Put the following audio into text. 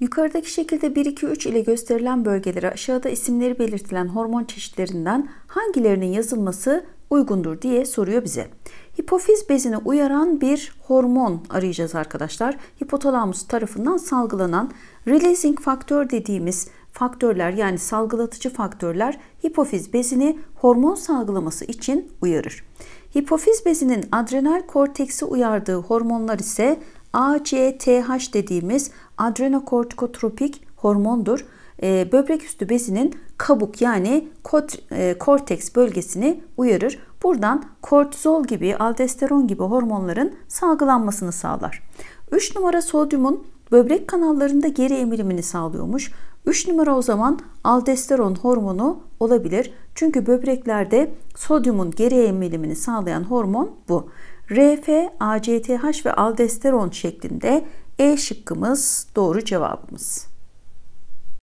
Yukarıdaki şekilde 1, 2, 3 ile gösterilen bölgelere aşağıda isimleri belirtilen hormon çeşitlerinden hangilerinin yazılması uygundur diye soruyor bize. Hipofiz bezini uyaran bir hormon arayacağız arkadaşlar. Hipotalamus tarafından salgılanan releasing faktör dediğimiz faktörler yani salgılatıcı faktörler hipofiz bezini hormon salgılaması için uyarır. Hipofiz bezinin adrenal korteksi uyardığı hormonlar ise ACTH dediğimiz adrenokortikotropik hormondur. E, böbrek üstü bezinin kabuk yani kot, e, korteks bölgesini uyarır. Buradan kortizol gibi, aldosteron gibi hormonların salgılanmasını sağlar. 3 numara sodyumun böbrek kanallarında geri emilimini sağlıyormuş. 3 numara o zaman aldosteron hormonu olabilir. Çünkü böbreklerde sodyumun geri emilimini sağlayan hormon bu. RF, ACTH ve aldosteron şeklinde E şıkkımız doğru cevabımız.